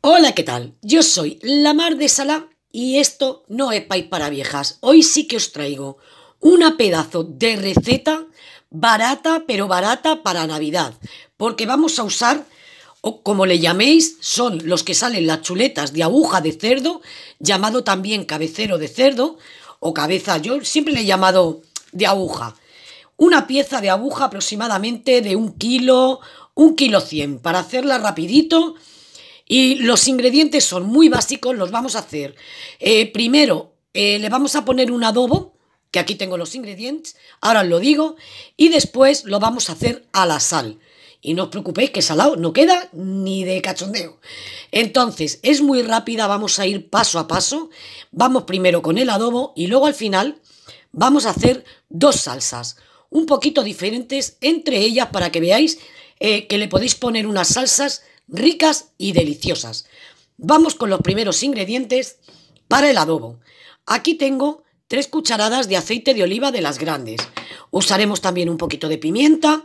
Hola, ¿qué tal? Yo soy Lamar de Sala y esto no es país para viejas. Hoy sí que os traigo una pedazo de receta barata, pero barata para Navidad, porque vamos a usar o como le llaméis, son los que salen las chuletas de aguja de cerdo, llamado también cabecero de cerdo o cabeza, yo siempre le he llamado de aguja. Una pieza de aguja aproximadamente de un kilo, un kilo cien, para hacerla rapidito y los ingredientes son muy básicos, los vamos a hacer. Eh, primero, eh, le vamos a poner un adobo, que aquí tengo los ingredientes, ahora os lo digo, y después lo vamos a hacer a la sal. Y no os preocupéis que salado no queda ni de cachondeo. Entonces, es muy rápida, vamos a ir paso a paso. Vamos primero con el adobo y luego al final vamos a hacer dos salsas, un poquito diferentes entre ellas para que veáis eh, que le podéis poner unas salsas ricas y deliciosas. Vamos con los primeros ingredientes para el adobo. Aquí tengo tres cucharadas de aceite de oliva de las grandes. Usaremos también un poquito de pimienta,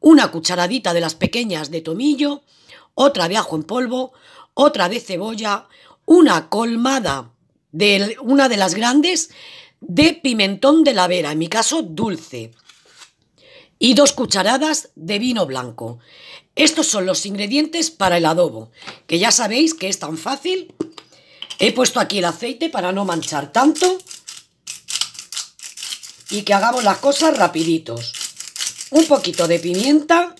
una cucharadita de las pequeñas de tomillo, otra de ajo en polvo, otra de cebolla, una colmada de una de las grandes de pimentón de la vera, en mi caso dulce y dos cucharadas de vino blanco. Estos son los ingredientes para el adobo, que ya sabéis que es tan fácil. He puesto aquí el aceite para no manchar tanto y que hagamos las cosas rapiditos. Un poquito de pimienta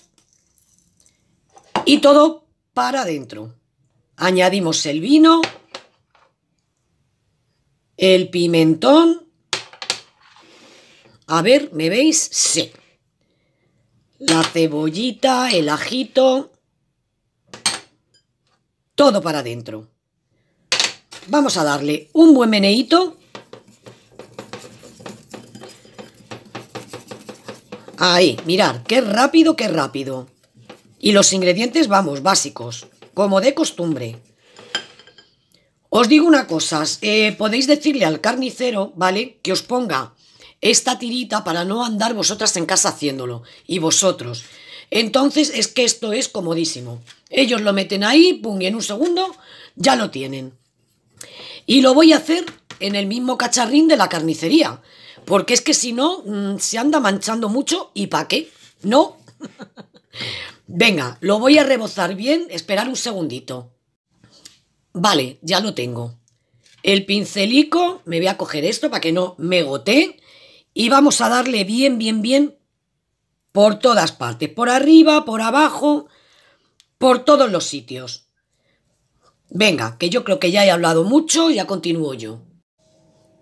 y todo para adentro. Añadimos el vino, el pimentón. A ver, ¿me veis? Sí la cebollita, el ajito, todo para adentro. Vamos a darle un buen meneíto. Ahí, mirad, qué rápido, qué rápido. Y los ingredientes, vamos, básicos, como de costumbre. Os digo una cosa, eh, podéis decirle al carnicero, ¿vale? Que os ponga esta tirita para no andar vosotras en casa haciéndolo, y vosotros. Entonces es que esto es comodísimo. Ellos lo meten ahí, pum, y en un segundo ya lo tienen. Y lo voy a hacer en el mismo cacharrín de la carnicería, porque es que si no, mm, se anda manchando mucho y para qué, ¿no? Venga, lo voy a rebozar bien, esperar un segundito. Vale, ya lo tengo. El pincelico, me voy a coger esto para que no me gotee y vamos a darle bien, bien, bien por todas partes, por arriba, por abajo, por todos los sitios. Venga, que yo creo que ya he hablado mucho, ya continúo yo.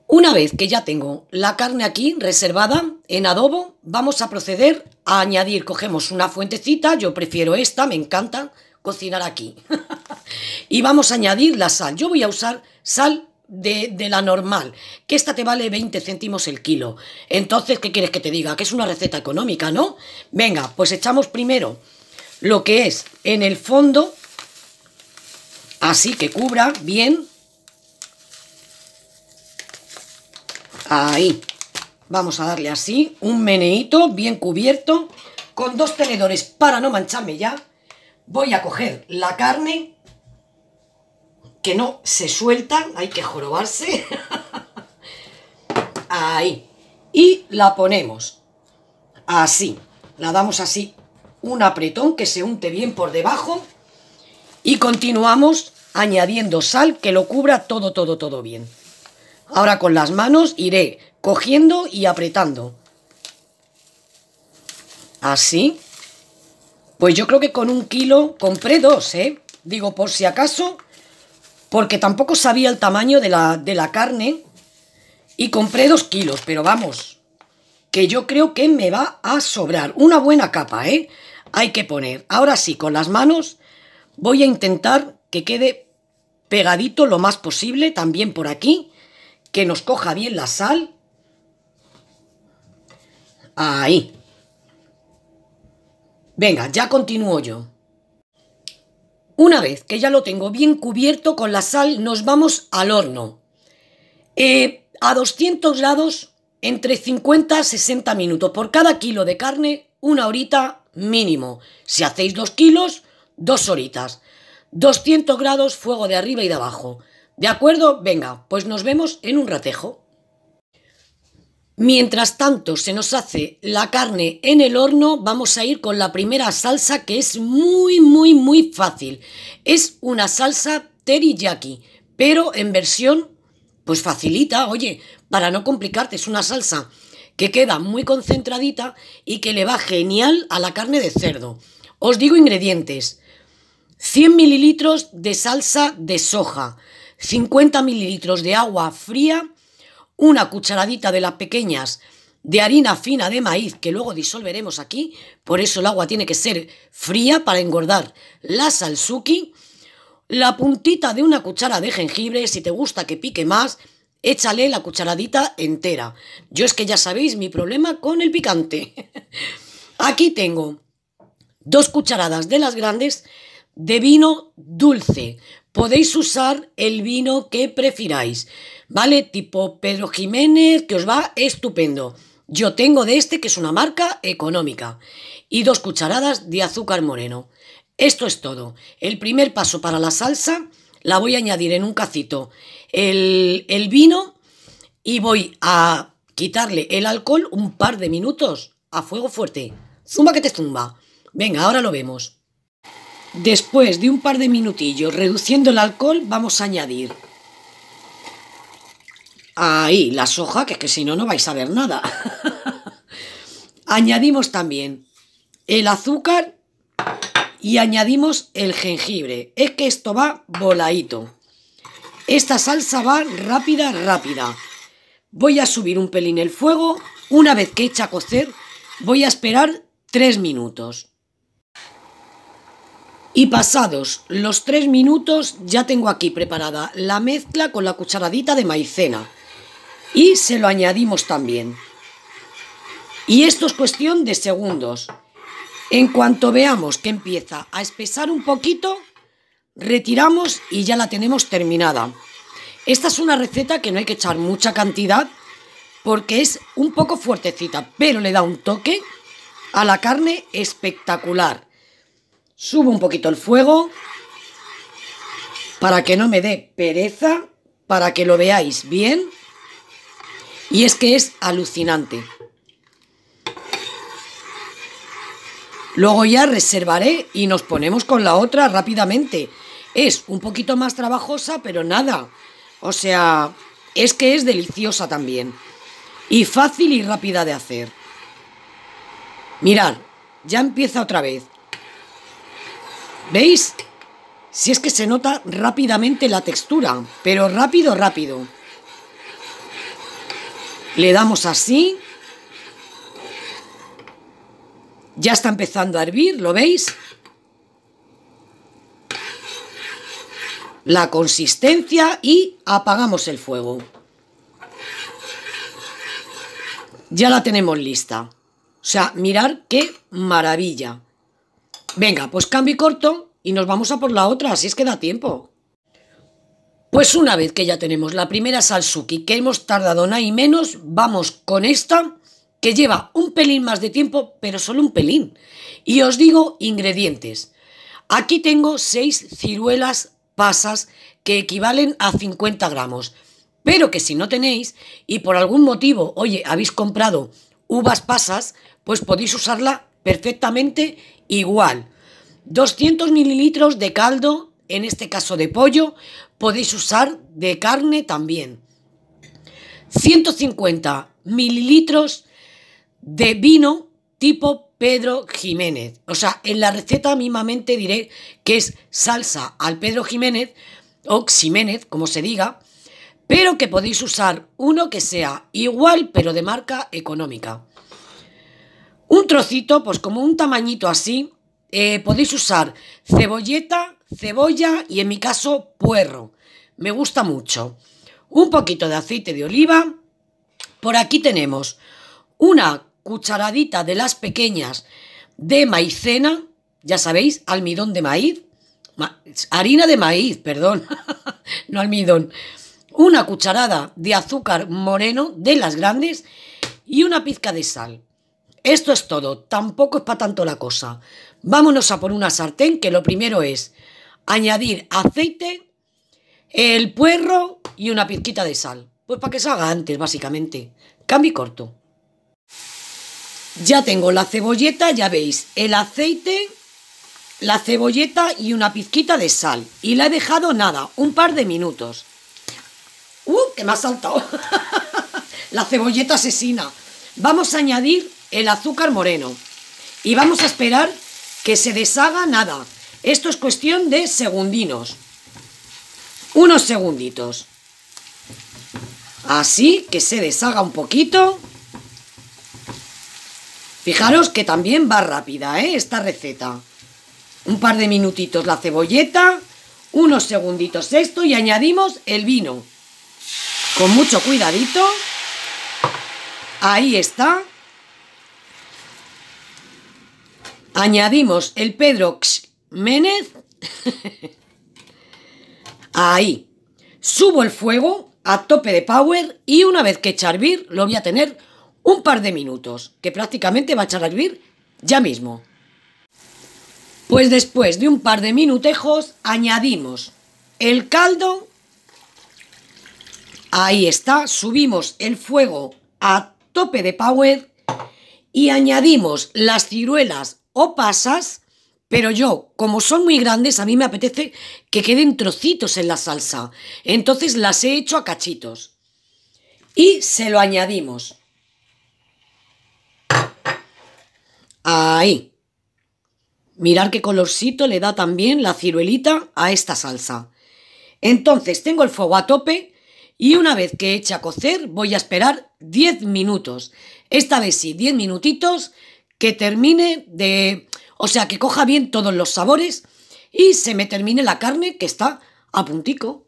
Una vez que ya tengo la carne aquí reservada en adobo, vamos a proceder a añadir, cogemos una fuentecita, yo prefiero esta, me encanta cocinar aquí. y vamos a añadir la sal. Yo voy a usar sal de, la normal, que esta te vale 20 céntimos el kilo. Entonces, ¿qué quieres que te diga? Que es una receta económica, ¿no? Venga, pues echamos primero lo que es en el fondo, así que cubra bien. Ahí. Vamos a darle así, un meneito bien cubierto, con dos tenedores para no mancharme ya. Voy a coger la carne que no se sueltan, hay que jorobarse. Ahí. Y la ponemos así. La damos así un apretón que se unte bien por debajo y continuamos añadiendo sal que lo cubra todo, todo, todo bien. Ahora con las manos iré cogiendo y apretando. Así. Pues yo creo que con un kilo compré dos, ¿eh? Digo, por si acaso, porque tampoco sabía el tamaño de la, de la carne y compré dos kilos, pero vamos, que yo creo que me va a sobrar una buena capa, ¿eh? Hay que poner. Ahora sí, con las manos voy a intentar que quede pegadito lo más posible, también por aquí, que nos coja bien la sal. Ahí. Venga, ya continúo yo. Una vez que ya lo tengo bien cubierto con la sal, nos vamos al horno. Eh, a 200 grados, entre 50 a 60 minutos. Por cada kilo de carne, una horita mínimo. Si hacéis dos kilos, dos horitas. 200 grados, fuego de arriba y de abajo. ¿De acuerdo? Venga, pues nos vemos en un ratejo. Mientras tanto se nos hace la carne en el horno, vamos a ir con la primera salsa que es muy, muy, muy fácil. Es una salsa teriyaki, pero en versión, pues facilita, oye, para no complicarte, es una salsa que queda muy concentradita y que le va genial a la carne de cerdo. Os digo ingredientes. 100 mililitros de salsa de soja, 50 mililitros de agua fría, una cucharadita de las pequeñas de harina fina de maíz que luego disolveremos aquí, por eso el agua tiene que ser fría para engordar la salsuki, la puntita de una cuchara de jengibre, si te gusta que pique más, échale la cucharadita entera. Yo es que ya sabéis mi problema con el picante. Aquí tengo dos cucharadas de las grandes de vino dulce podéis usar el vino que prefiráis, ¿vale? Tipo Pedro Jiménez, que os va estupendo. Yo tengo de este, que es una marca económica, y dos cucharadas de azúcar moreno. Esto es todo. El primer paso para la salsa la voy a añadir en un cacito el, el vino y voy a quitarle el alcohol un par de minutos a fuego fuerte. Zumba que te zumba. Venga, ahora lo vemos. Después de un par de minutillos reduciendo el alcohol, vamos a añadir... Ahí, la soja, que es que si no, no vais a ver nada. añadimos también el azúcar y añadimos el jengibre. Es que esto va voladito. Esta salsa va rápida, rápida. Voy a subir un pelín el fuego. Una vez que echa a cocer, voy a esperar tres minutos. Y pasados los tres minutos ya tengo aquí preparada la mezcla con la cucharadita de maicena. Y se lo añadimos también. Y esto es cuestión de segundos. En cuanto veamos que empieza a espesar un poquito, retiramos y ya la tenemos terminada. Esta es una receta que no hay que echar mucha cantidad porque es un poco fuertecita, pero le da un toque a la carne espectacular. Subo un poquito el fuego para que no me dé pereza, para que lo veáis bien. Y es que es alucinante. Luego ya reservaré y nos ponemos con la otra rápidamente. Es un poquito más trabajosa, pero nada. O sea, es que es deliciosa también. Y fácil y rápida de hacer. Mirad, ya empieza otra vez. ¿Veis? Si es que se nota rápidamente la textura, pero rápido, rápido. Le damos así. Ya está empezando a hervir, ¿lo veis? La consistencia y apagamos el fuego. Ya la tenemos lista. O sea, mirar qué maravilla. Venga, pues cambio corto y nos vamos a por la otra, así es que da tiempo. Pues una vez que ya tenemos la primera salsuki que hemos tardado nada y menos, vamos con esta que lleva un pelín más de tiempo, pero solo un pelín. Y os digo ingredientes. Aquí tengo 6 ciruelas pasas que equivalen a 50 gramos. Pero que si no tenéis y por algún motivo, oye, habéis comprado uvas pasas, pues podéis usarla perfectamente igual. 200 mililitros de caldo, en este caso de pollo, podéis usar de carne también. 150 mililitros de vino tipo Pedro Jiménez. O sea, en la receta mismamente diré que es salsa al Pedro Jiménez o Ximénez, como se diga, pero que podéis usar uno que sea igual pero de marca económica. Un trocito, pues como un tamañito así, eh, podéis usar cebolleta, cebolla y en mi caso puerro. Me gusta mucho. Un poquito de aceite de oliva. Por aquí tenemos una cucharadita de las pequeñas de maicena, ya sabéis, almidón de maíz, harina de maíz, perdón, no almidón, una cucharada de azúcar moreno de las grandes y una pizca de sal. Esto es todo, tampoco es para tanto la cosa. Vámonos a por una sartén que lo primero es añadir aceite, el puerro y una pizquita de sal. Pues para que se haga antes, básicamente. Cambio corto. Ya tengo la cebolleta, ya veis, el aceite, la cebolleta y una pizquita de sal. Y la he dejado nada, un par de minutos. ¡Uh! Que me ha saltado. la cebolleta asesina. Vamos a añadir el azúcar moreno. Y vamos a esperar que se deshaga nada. Esto es cuestión de segundinos. Unos segunditos. Así que se deshaga un poquito. Fijaros que también va rápida ¿eh? esta receta. Un par de minutitos la cebolleta, unos segunditos esto y añadimos el vino. Con mucho cuidadito. Ahí está. Añadimos el Pedro Menez. Ahí. Subo el fuego a tope de power y una vez que echa lo voy a tener un par de minutos, que prácticamente va a echar a hervir ya mismo. Pues después de un par de minutejos añadimos el caldo. Ahí está, subimos el fuego a tope de power y añadimos las ciruelas o pasas, pero yo, como son muy grandes, a mí me apetece que queden trocitos en la salsa. Entonces las he hecho a cachitos. Y se lo añadimos. Ahí. Mirar qué colorcito le da también la ciruelita a esta salsa. Entonces tengo el fuego a tope y una vez que he eche a cocer voy a esperar 10 minutos. Esta vez sí, 10 minutitos que termine de... O sea, que coja bien todos los sabores y se me termine la carne que está a puntico.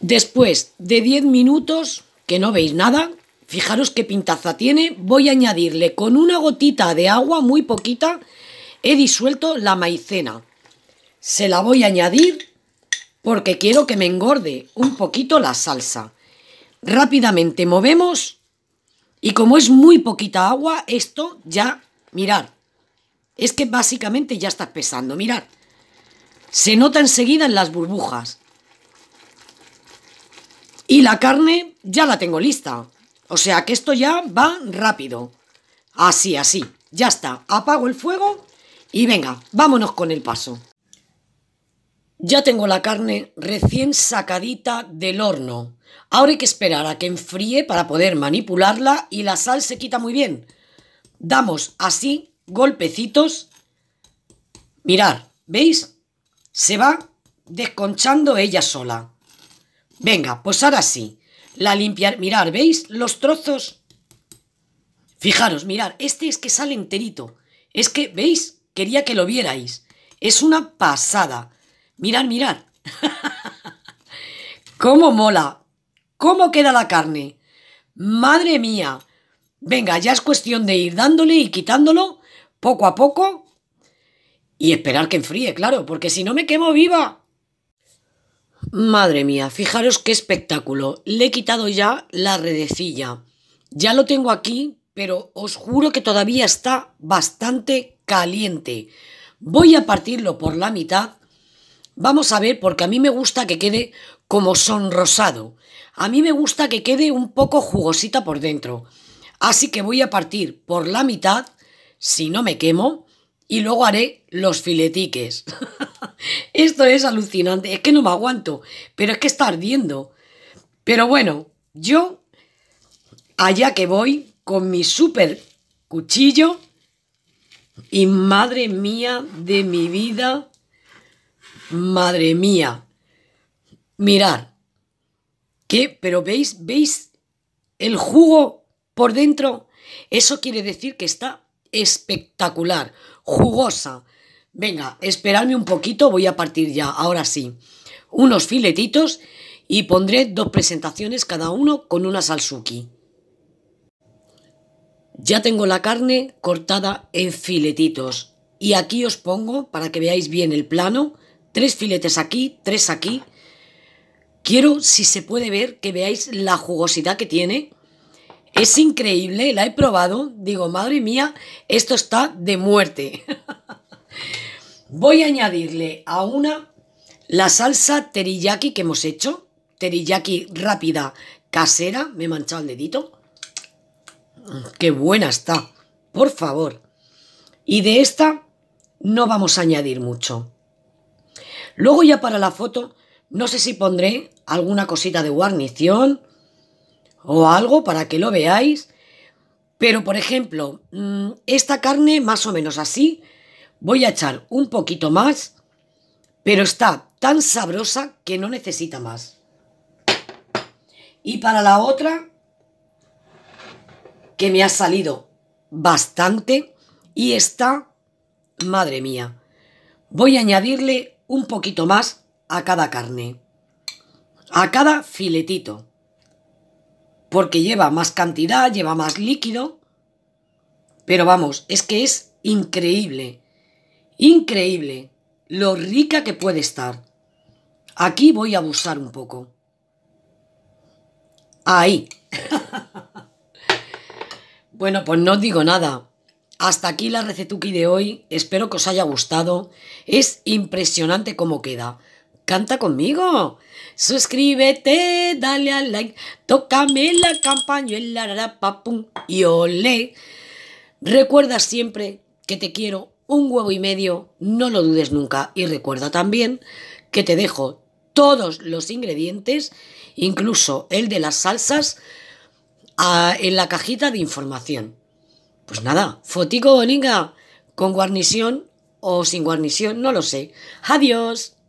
Después de 10 minutos, que no veis nada, fijaros qué pintaza tiene, voy a añadirle con una gotita de agua, muy poquita, he disuelto la maicena. Se la voy a añadir porque quiero que me engorde un poquito la salsa. Rápidamente movemos y como es muy poquita agua, esto ya, mirad, es que básicamente ya está pesando, mirad. Se nota enseguida en las burbujas. Y la carne ya la tengo lista. O sea que esto ya va rápido. Así, así. Ya está. Apago el fuego y venga, vámonos con el paso. Ya tengo la carne recién sacadita del horno. Ahora hay que esperar a que enfríe para poder manipularla y la sal se quita muy bien. Damos así golpecitos. Mirad, ¿veis? Se va desconchando ella sola. Venga, pues ahora sí. La limpiar, mirad, ¿veis? Los trozos. Fijaros, mirad, este es que sale enterito. Es que, ¿veis? Quería que lo vierais. Es una pasada. Mirad, mirad. ¿Cómo mola? ¿Cómo queda la carne? Madre mía. Venga, ya es cuestión de ir dándole y quitándolo poco a poco y esperar que enfríe, claro, porque si no me quemo viva. Madre mía, fijaros qué espectáculo. Le he quitado ya la redecilla. Ya lo tengo aquí, pero os juro que todavía está bastante caliente. Voy a partirlo por la mitad Vamos a ver, porque a mí me gusta que quede como sonrosado. A mí me gusta que quede un poco jugosita por dentro. Así que voy a partir por la mitad, si no me quemo, y luego haré los filetiques. Esto es alucinante, es que no me aguanto, pero es que está ardiendo. Pero bueno, yo allá que voy con mi súper cuchillo y madre mía de mi vida Madre mía. Mirad. ¿Qué? ¿Pero veis? ¿Veis el jugo por dentro? Eso quiere decir que está espectacular, jugosa. Venga, esperadme un poquito, voy a partir ya, ahora sí. Unos filetitos y pondré dos presentaciones cada uno con una salsuki. Ya tengo la carne cortada en filetitos y aquí os pongo, para que veáis bien el plano, Tres filetes aquí, tres aquí. Quiero, si se puede ver, que veáis la jugosidad que tiene. Es increíble, la he probado. Digo, madre mía, esto está de muerte. Voy a añadirle a una la salsa teriyaki que hemos hecho. Teriyaki rápida casera. Me he manchado el dedito. Qué buena está, por favor. Y de esta no vamos a añadir mucho. Luego ya para la foto, no sé si pondré alguna cosita de guarnición o algo para que lo veáis. Pero, por ejemplo, mm, esta carne más o menos así, voy a echar un poquito más, pero está tan sabrosa que no necesita más. Y para la otra, que me ha salido bastante y está, madre mía, voy a añadirle un poquito más a cada carne, a cada filetito, porque lleva más cantidad, lleva más líquido, pero vamos, es que es increíble, increíble lo rica que puede estar. Aquí voy a abusar un poco. Ahí. bueno, pues no digo nada. Hasta aquí la recetuki de hoy, espero que os haya gustado. Es impresionante cómo queda. ¡Canta conmigo! Suscríbete, dale al like, tócame la campañuela, la y olé. Recuerda siempre que te quiero un huevo y medio, no lo dudes nunca. Y recuerda también que te dejo todos los ingredientes, incluso el de las salsas, ah, en la cajita de información. Pues nada, fotico, linga, con guarnición o sin guarnición, no lo sé. Adiós.